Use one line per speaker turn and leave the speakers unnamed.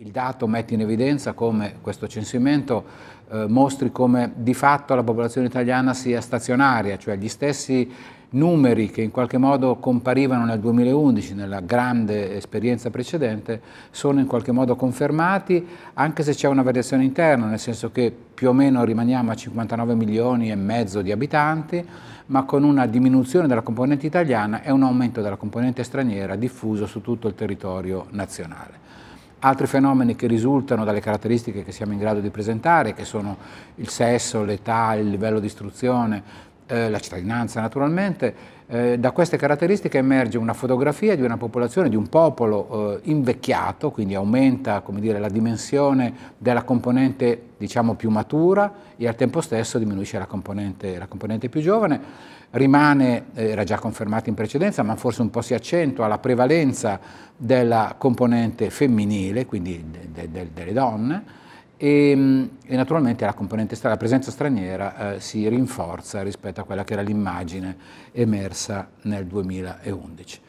Il dato mette in evidenza come questo censimento eh, mostri come di fatto la popolazione italiana sia stazionaria, cioè gli stessi numeri che in qualche modo comparivano nel 2011 nella grande esperienza precedente sono in qualche modo confermati anche se c'è una variazione interna, nel senso che più o meno rimaniamo a 59 milioni e mezzo di abitanti, ma con una diminuzione della componente italiana e un aumento della componente straniera diffuso su tutto il territorio nazionale. Altri fenomeni che risultano dalle caratteristiche che siamo in grado di presentare, che sono il sesso, l'età, il livello di istruzione, eh, la cittadinanza naturalmente, eh, da queste caratteristiche emerge una fotografia di una popolazione, di un popolo eh, invecchiato, quindi aumenta dire, la dimensione della componente diciamo, più matura e al tempo stesso diminuisce la componente, la componente più giovane. Rimane, eh, era già confermato in precedenza, ma forse un po' si accentua la prevalenza della componente femminile, quindi de de delle donne, e, ehm, e, naturalmente la, la presenza straniera eh, si rinforza rispetto a quella che era l'immagine emersa nel 2011.